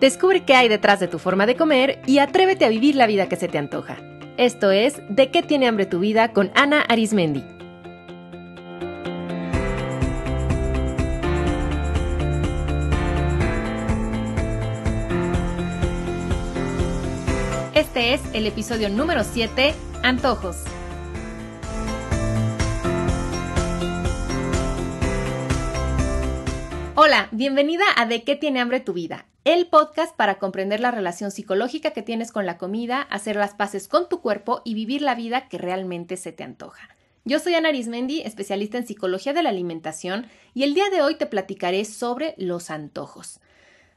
Descubre qué hay detrás de tu forma de comer y atrévete a vivir la vida que se te antoja. Esto es De qué tiene hambre tu vida con Ana Arismendi. Este es el episodio número 7, Antojos. Hola, bienvenida a De qué tiene hambre tu vida, el podcast para comprender la relación psicológica que tienes con la comida, hacer las paces con tu cuerpo y vivir la vida que realmente se te antoja. Yo soy Ana Arismendi, especialista en psicología de la alimentación, y el día de hoy te platicaré sobre los antojos.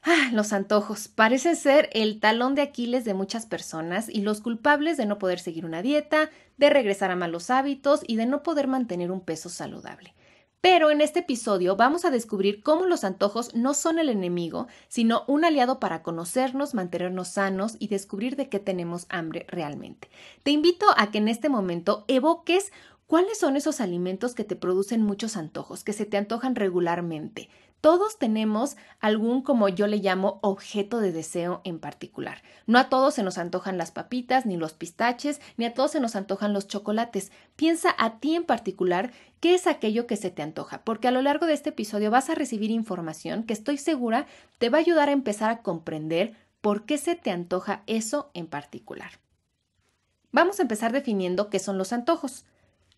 Ah, los antojos parecen ser el talón de Aquiles de muchas personas y los culpables de no poder seguir una dieta, de regresar a malos hábitos y de no poder mantener un peso saludable. Pero en este episodio vamos a descubrir cómo los antojos no son el enemigo, sino un aliado para conocernos, mantenernos sanos y descubrir de qué tenemos hambre realmente. Te invito a que en este momento evoques ¿Cuáles son esos alimentos que te producen muchos antojos, que se te antojan regularmente? Todos tenemos algún, como yo le llamo, objeto de deseo en particular. No a todos se nos antojan las papitas, ni los pistaches, ni a todos se nos antojan los chocolates. Piensa a ti en particular qué es aquello que se te antoja, porque a lo largo de este episodio vas a recibir información que estoy segura te va a ayudar a empezar a comprender por qué se te antoja eso en particular. Vamos a empezar definiendo qué son los antojos.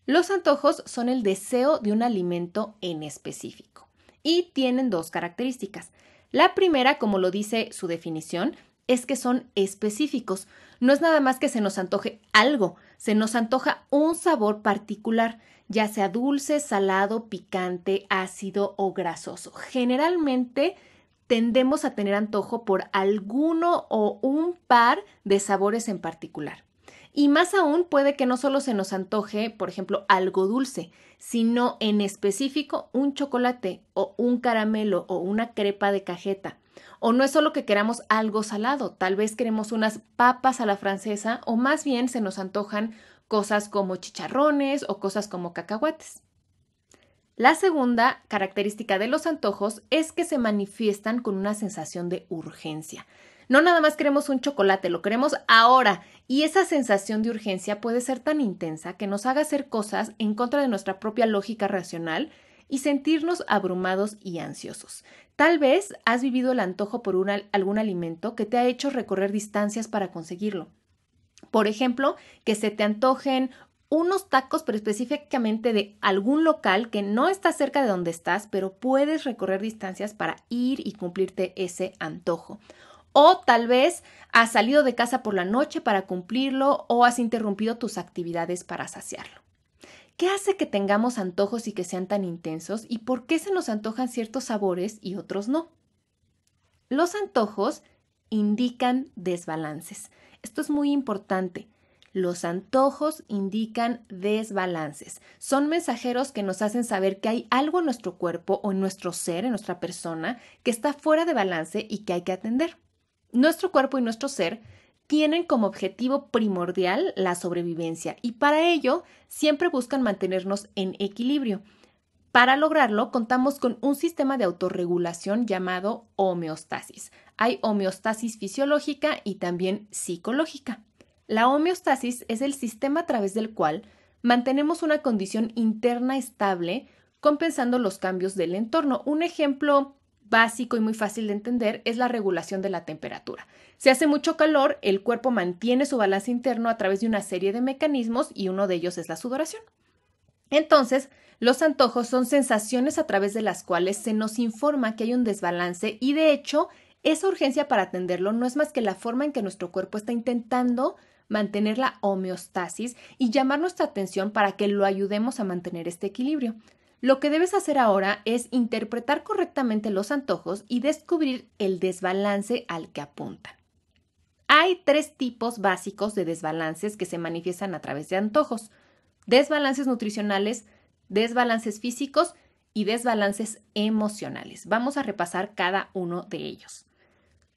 Los antojos son el deseo de un alimento en específico y tienen dos características. La primera, como lo dice su definición, es que son específicos. No es nada más que se nos antoje algo, se nos antoja un sabor particular, ya sea dulce, salado, picante, ácido o grasoso. Generalmente tendemos a tener antojo por alguno o un par de sabores en particular. Y más aún puede que no solo se nos antoje, por ejemplo, algo dulce, sino en específico un chocolate o un caramelo o una crepa de cajeta. O no es solo que queramos algo salado, tal vez queremos unas papas a la francesa o más bien se nos antojan cosas como chicharrones o cosas como cacahuates. La segunda característica de los antojos es que se manifiestan con una sensación de urgencia. No nada más queremos un chocolate, lo queremos ahora. Y esa sensación de urgencia puede ser tan intensa que nos haga hacer cosas en contra de nuestra propia lógica racional y sentirnos abrumados y ansiosos. Tal vez has vivido el antojo por algún alimento que te ha hecho recorrer distancias para conseguirlo. Por ejemplo, que se te antojen unos tacos, pero específicamente de algún local que no está cerca de donde estás, pero puedes recorrer distancias para ir y cumplirte ese antojo o tal vez has salido de casa por la noche para cumplirlo o has interrumpido tus actividades para saciarlo. ¿Qué hace que tengamos antojos y que sean tan intensos y por qué se nos antojan ciertos sabores y otros no? Los antojos indican desbalances. Esto es muy importante. Los antojos indican desbalances. Son mensajeros que nos hacen saber que hay algo en nuestro cuerpo o en nuestro ser, en nuestra persona, que está fuera de balance y que hay que atender. Nuestro cuerpo y nuestro ser tienen como objetivo primordial la sobrevivencia y para ello siempre buscan mantenernos en equilibrio. Para lograrlo, contamos con un sistema de autorregulación llamado homeostasis. Hay homeostasis fisiológica y también psicológica. La homeostasis es el sistema a través del cual mantenemos una condición interna estable compensando los cambios del entorno. Un ejemplo básico y muy fácil de entender es la regulación de la temperatura. Si hace mucho calor, el cuerpo mantiene su balance interno a través de una serie de mecanismos y uno de ellos es la sudoración. Entonces, los antojos son sensaciones a través de las cuales se nos informa que hay un desbalance y de hecho, esa urgencia para atenderlo no es más que la forma en que nuestro cuerpo está intentando mantener la homeostasis y llamar nuestra atención para que lo ayudemos a mantener este equilibrio. Lo que debes hacer ahora es interpretar correctamente los antojos y descubrir el desbalance al que apuntan. Hay tres tipos básicos de desbalances que se manifiestan a través de antojos. Desbalances nutricionales, desbalances físicos y desbalances emocionales. Vamos a repasar cada uno de ellos.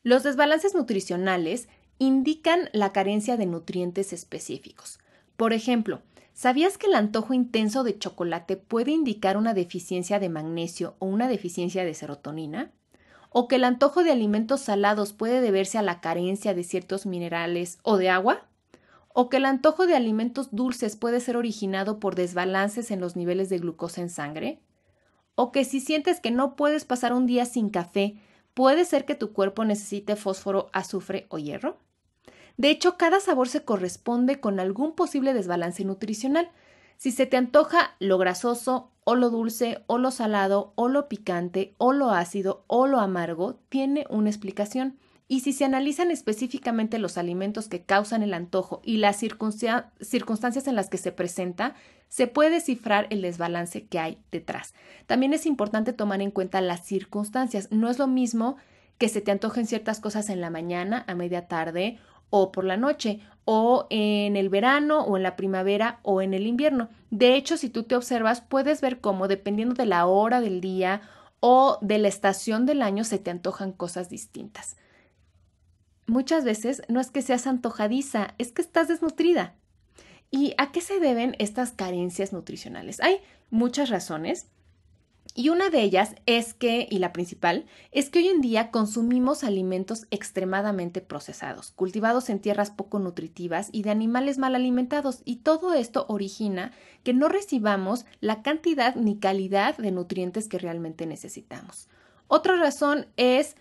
Los desbalances nutricionales indican la carencia de nutrientes específicos. Por ejemplo, ¿Sabías que el antojo intenso de chocolate puede indicar una deficiencia de magnesio o una deficiencia de serotonina? ¿O que el antojo de alimentos salados puede deberse a la carencia de ciertos minerales o de agua? ¿O que el antojo de alimentos dulces puede ser originado por desbalances en los niveles de glucosa en sangre? ¿O que si sientes que no puedes pasar un día sin café, puede ser que tu cuerpo necesite fósforo, azufre o hierro? De hecho, cada sabor se corresponde con algún posible desbalance nutricional. Si se te antoja lo grasoso o lo dulce o lo salado o lo picante o lo ácido o lo amargo, tiene una explicación. Y si se analizan específicamente los alimentos que causan el antojo y las circunstancias en las que se presenta, se puede cifrar el desbalance que hay detrás. También es importante tomar en cuenta las circunstancias. No es lo mismo que se te antojen ciertas cosas en la mañana, a media tarde o por la noche o en el verano o en la primavera o en el invierno. De hecho, si tú te observas, puedes ver cómo, dependiendo de la hora del día o de la estación del año, se te antojan cosas distintas. Muchas veces no es que seas antojadiza, es que estás desnutrida. ¿Y a qué se deben estas carencias nutricionales? Hay muchas razones. Y una de ellas es que, y la principal, es que hoy en día consumimos alimentos extremadamente procesados, cultivados en tierras poco nutritivas y de animales mal alimentados, y todo esto origina que no recibamos la cantidad ni calidad de nutrientes que realmente necesitamos. Otra razón es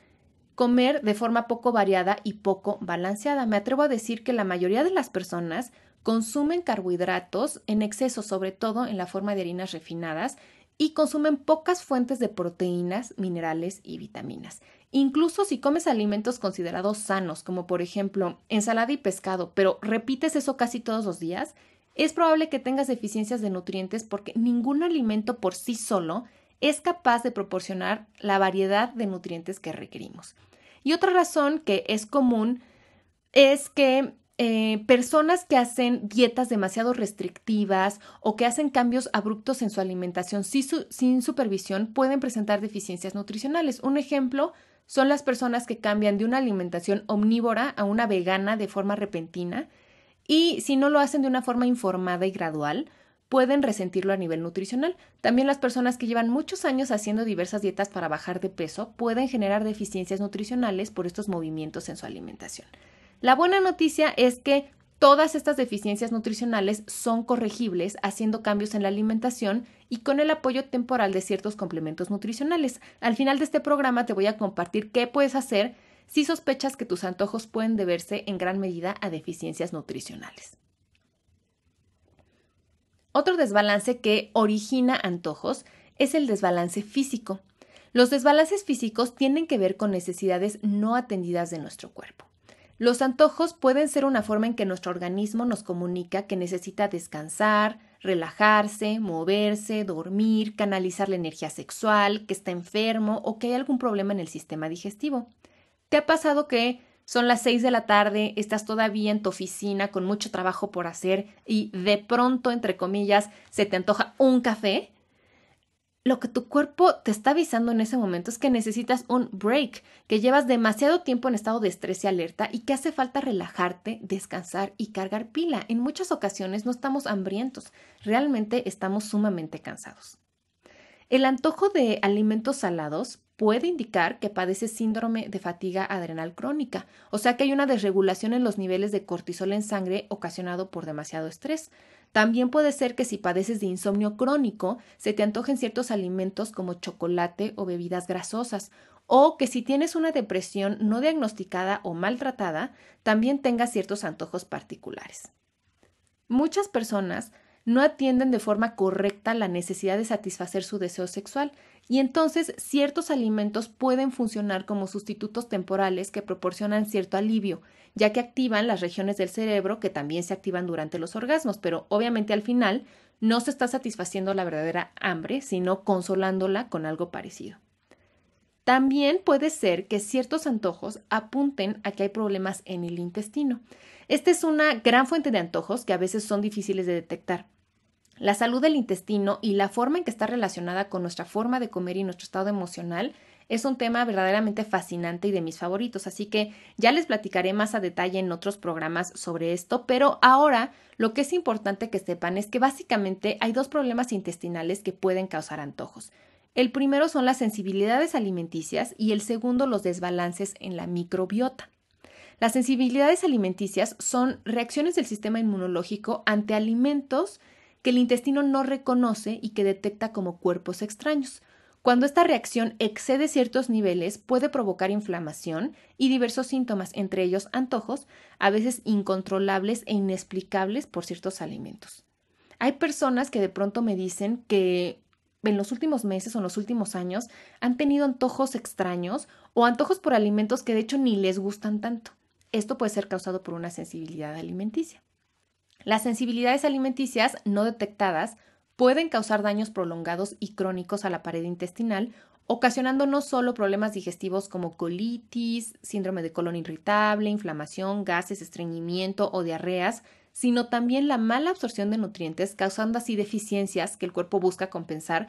comer de forma poco variada y poco balanceada. Me atrevo a decir que la mayoría de las personas consumen carbohidratos en exceso, sobre todo en la forma de harinas refinadas, y consumen pocas fuentes de proteínas, minerales y vitaminas. Incluso si comes alimentos considerados sanos, como por ejemplo ensalada y pescado, pero repites eso casi todos los días, es probable que tengas deficiencias de nutrientes porque ningún alimento por sí solo es capaz de proporcionar la variedad de nutrientes que requerimos. Y otra razón que es común es que eh, personas que hacen dietas demasiado restrictivas o que hacen cambios abruptos en su alimentación sin supervisión pueden presentar deficiencias nutricionales. Un ejemplo son las personas que cambian de una alimentación omnívora a una vegana de forma repentina y si no lo hacen de una forma informada y gradual, pueden resentirlo a nivel nutricional. También las personas que llevan muchos años haciendo diversas dietas para bajar de peso pueden generar deficiencias nutricionales por estos movimientos en su alimentación. La buena noticia es que todas estas deficiencias nutricionales son corregibles haciendo cambios en la alimentación y con el apoyo temporal de ciertos complementos nutricionales. Al final de este programa te voy a compartir qué puedes hacer si sospechas que tus antojos pueden deberse en gran medida a deficiencias nutricionales. Otro desbalance que origina antojos es el desbalance físico. Los desbalances físicos tienen que ver con necesidades no atendidas de nuestro cuerpo. Los antojos pueden ser una forma en que nuestro organismo nos comunica que necesita descansar, relajarse, moverse, dormir, canalizar la energía sexual, que está enfermo o que hay algún problema en el sistema digestivo. ¿Te ha pasado que son las 6 de la tarde, estás todavía en tu oficina con mucho trabajo por hacer y de pronto, entre comillas, se te antoja un café? lo que tu cuerpo te está avisando en ese momento es que necesitas un break, que llevas demasiado tiempo en estado de estrés y alerta y que hace falta relajarte, descansar y cargar pila. En muchas ocasiones no estamos hambrientos, realmente estamos sumamente cansados. El antojo de alimentos salados puede indicar que padece síndrome de fatiga adrenal crónica, o sea que hay una desregulación en los niveles de cortisol en sangre ocasionado por demasiado estrés. También puede ser que si padeces de insomnio crónico, se te antojen ciertos alimentos como chocolate o bebidas grasosas, o que si tienes una depresión no diagnosticada o maltratada, también tengas ciertos antojos particulares. Muchas personas no atienden de forma correcta la necesidad de satisfacer su deseo sexual y entonces ciertos alimentos pueden funcionar como sustitutos temporales que proporcionan cierto alivio, ya que activan las regiones del cerebro que también se activan durante los orgasmos, pero obviamente al final no se está satisfaciendo la verdadera hambre, sino consolándola con algo parecido. También puede ser que ciertos antojos apunten a que hay problemas en el intestino. Esta es una gran fuente de antojos que a veces son difíciles de detectar. La salud del intestino y la forma en que está relacionada con nuestra forma de comer y nuestro estado emocional es un tema verdaderamente fascinante y de mis favoritos, así que ya les platicaré más a detalle en otros programas sobre esto, pero ahora lo que es importante que sepan es que básicamente hay dos problemas intestinales que pueden causar antojos. El primero son las sensibilidades alimenticias y el segundo los desbalances en la microbiota. Las sensibilidades alimenticias son reacciones del sistema inmunológico ante alimentos que el intestino no reconoce y que detecta como cuerpos extraños. Cuando esta reacción excede ciertos niveles puede provocar inflamación y diversos síntomas, entre ellos antojos, a veces incontrolables e inexplicables por ciertos alimentos. Hay personas que de pronto me dicen que en los últimos meses o en los últimos años han tenido antojos extraños o antojos por alimentos que de hecho ni les gustan tanto. Esto puede ser causado por una sensibilidad alimenticia. Las sensibilidades alimenticias no detectadas pueden causar daños prolongados y crónicos a la pared intestinal, ocasionando no solo problemas digestivos como colitis, síndrome de colon irritable, inflamación, gases, estreñimiento o diarreas, sino también la mala absorción de nutrientes, causando así deficiencias que el cuerpo busca compensar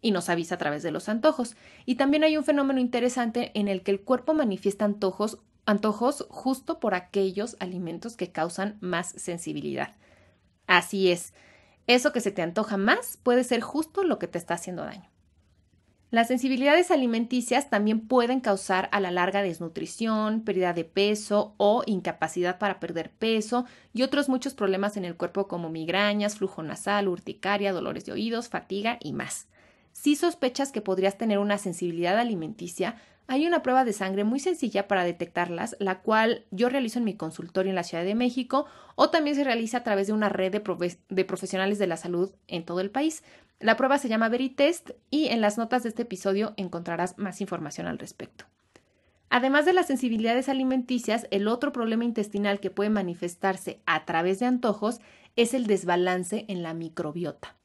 y nos avisa a través de los antojos. Y también hay un fenómeno interesante en el que el cuerpo manifiesta antojos antojos justo por aquellos alimentos que causan más sensibilidad. Así es, eso que se te antoja más puede ser justo lo que te está haciendo daño. Las sensibilidades alimenticias también pueden causar a la larga desnutrición, pérdida de peso o incapacidad para perder peso y otros muchos problemas en el cuerpo como migrañas, flujo nasal, urticaria, dolores de oídos, fatiga y más. Si sospechas que podrías tener una sensibilidad alimenticia, hay una prueba de sangre muy sencilla para detectarlas, la cual yo realizo en mi consultorio en la Ciudad de México o también se realiza a través de una red de, profesionales de la salud en todo el país. La prueba se llama Veritest y en las notas de este episodio encontrarás más información al respecto. Además de las sensibilidades alimenticias, el otro problema intestinal que puede manifestarse a través de antojos es el desbalance en la microbiota.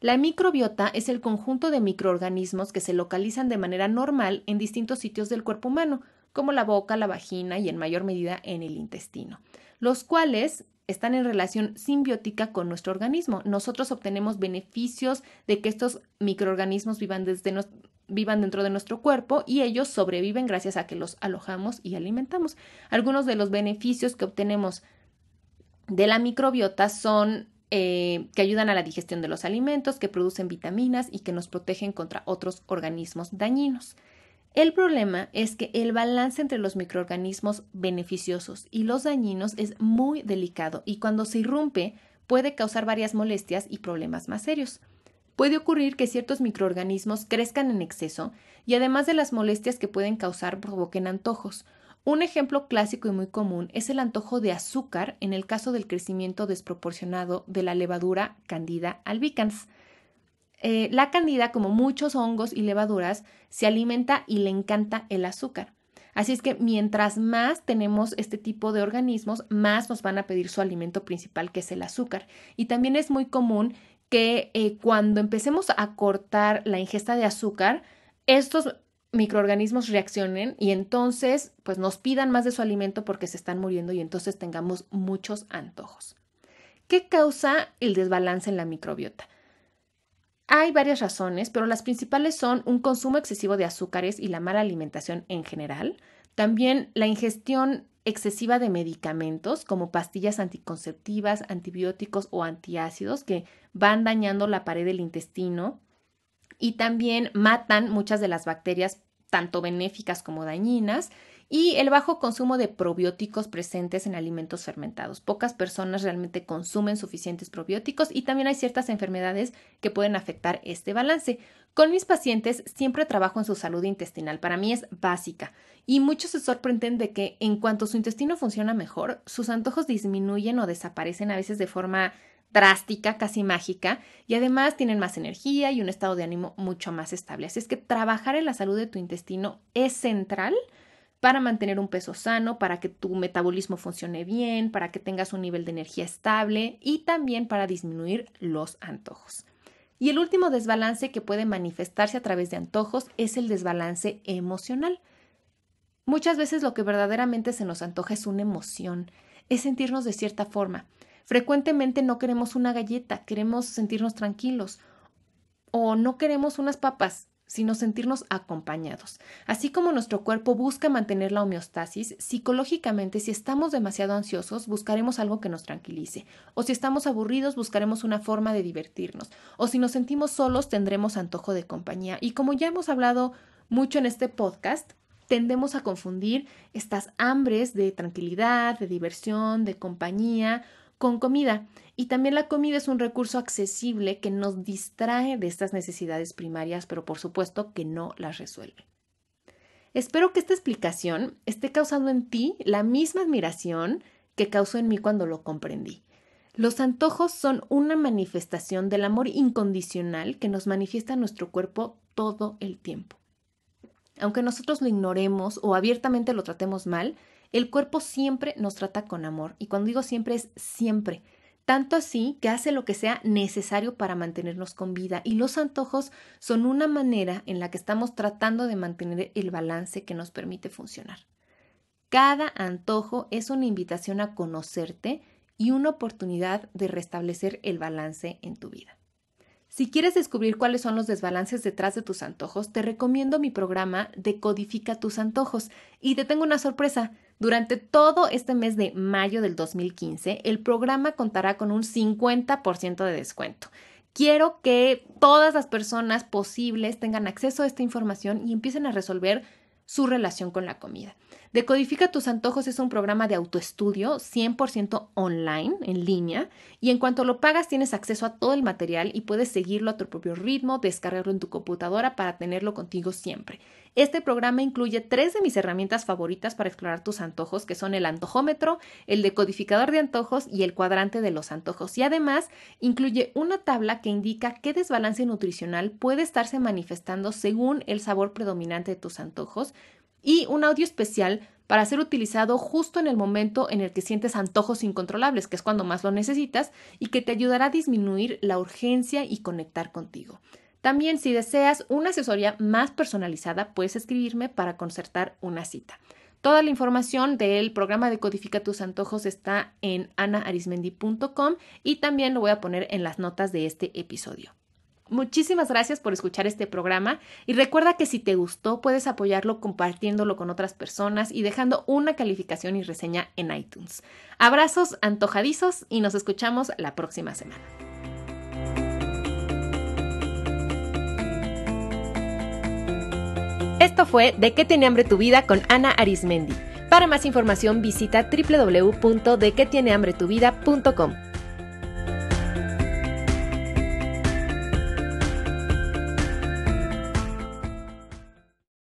La microbiota es el conjunto de microorganismos que se localizan de manera normal en distintos sitios del cuerpo humano, como la boca, la vagina y en mayor medida en el intestino, los cuales están en relación simbiótica con nuestro organismo. Nosotros obtenemos beneficios de que estos microorganismos vivan, desde vivan dentro de nuestro cuerpo y ellos sobreviven gracias a que los alojamos y alimentamos. Algunos de los beneficios que obtenemos de la microbiota son eh, que ayudan a la digestión de los alimentos, que producen vitaminas y que nos protegen contra otros organismos dañinos. El problema es que el balance entre los microorganismos beneficiosos y los dañinos es muy delicado y cuando se irrumpe puede causar varias molestias y problemas más serios. Puede ocurrir que ciertos microorganismos crezcan en exceso y además de las molestias que pueden causar provoquen antojos, un ejemplo clásico y muy común es el antojo de azúcar en el caso del crecimiento desproporcionado de la levadura Candida albicans. Eh, la Candida, como muchos hongos y levaduras, se alimenta y le encanta el azúcar. Así es que mientras más tenemos este tipo de organismos, más nos van a pedir su alimento principal, que es el azúcar. Y también es muy común que eh, cuando empecemos a cortar la ingesta de azúcar, estos microorganismos reaccionen y entonces pues nos pidan más de su alimento porque se están muriendo y entonces tengamos muchos antojos. ¿Qué causa el desbalance en la microbiota? Hay varias razones, pero las principales son un consumo excesivo de azúcares y la mala alimentación en general, también la ingestión excesiva de medicamentos como pastillas anticonceptivas, antibióticos o antiácidos que van dañando la pared del intestino, y también matan muchas de las bacterias, tanto benéficas como dañinas, y el bajo consumo de probióticos presentes en alimentos fermentados. Pocas personas realmente consumen suficientes probióticos y también hay ciertas enfermedades que pueden afectar este balance. Con mis pacientes siempre trabajo en su salud intestinal, para mí es básica y muchos se sorprenden de que en cuanto su intestino funciona mejor, sus antojos disminuyen o desaparecen a veces de forma drástica, casi mágica, y además tienen más energía y un estado de ánimo mucho más estable. Así es que trabajar en la salud de tu intestino es central para mantener un peso sano, para que tu metabolismo funcione bien, para que tengas un nivel de energía estable y también para disminuir los antojos. Y el último desbalance que puede manifestarse a través de antojos es el desbalance emocional. Muchas veces lo que verdaderamente se nos antoja es una emoción, es sentirnos de cierta forma. Frecuentemente no queremos una galleta, queremos sentirnos tranquilos o no queremos unas papas, sino sentirnos acompañados. Así como nuestro cuerpo busca mantener la homeostasis, psicológicamente si estamos demasiado ansiosos buscaremos algo que nos tranquilice, o si estamos aburridos buscaremos una forma de divertirnos, o si nos sentimos solos tendremos antojo de compañía. Y como ya hemos hablado mucho en este podcast, tendemos a confundir estas hambres de tranquilidad, de diversión, de compañía, con comida. Y también la comida es un recurso accesible que nos distrae de estas necesidades primarias, pero por supuesto que no las resuelve. Espero que esta explicación esté causando en ti la misma admiración que causó en mí cuando lo comprendí. Los antojos son una manifestación del amor incondicional que nos manifiesta nuestro cuerpo todo el tiempo. Aunque nosotros lo ignoremos o abiertamente lo tratemos mal, el cuerpo siempre nos trata con amor. Y cuando digo siempre es siempre. Tanto así que hace lo que sea necesario para mantenernos con vida. Y los antojos son una manera en la que estamos tratando de mantener el balance que nos permite funcionar. Cada antojo es una invitación a conocerte y una oportunidad de restablecer el balance en tu vida. Si quieres descubrir cuáles son los desbalances detrás de tus antojos, te recomiendo mi programa Decodifica tus antojos. Y te tengo una sorpresa. Durante todo este mes de mayo del 2015, el programa contará con un 50% de descuento. Quiero que todas las personas posibles tengan acceso a esta información y empiecen a resolver su relación con la comida. Decodifica tus antojos es un programa de autoestudio 100% online, en línea, y en cuanto lo pagas tienes acceso a todo el material y puedes seguirlo a tu propio ritmo, descargarlo en tu computadora para tenerlo contigo siempre. Este programa incluye tres de mis herramientas favoritas para explorar tus antojos, que son el antojómetro, el decodificador de antojos y el cuadrante de los antojos. Y además incluye una tabla que indica qué desbalance nutricional puede estarse manifestando según el sabor predominante de tus antojos, y un audio especial para ser utilizado justo en el momento en el que sientes antojos incontrolables, que es cuando más lo necesitas, y que te ayudará a disminuir la urgencia y conectar contigo. También si deseas una asesoría más personalizada, puedes escribirme para concertar una cita. Toda la información del programa de Codifica tus antojos está en anaarismendi.com y también lo voy a poner en las notas de este episodio. Muchísimas gracias por escuchar este programa y recuerda que si te gustó puedes apoyarlo compartiéndolo con otras personas y dejando una calificación y reseña en iTunes. Abrazos antojadizos y nos escuchamos la próxima semana. Esto fue De qué tiene hambre tu vida con Ana Arismendi. Para más información visita hambre tu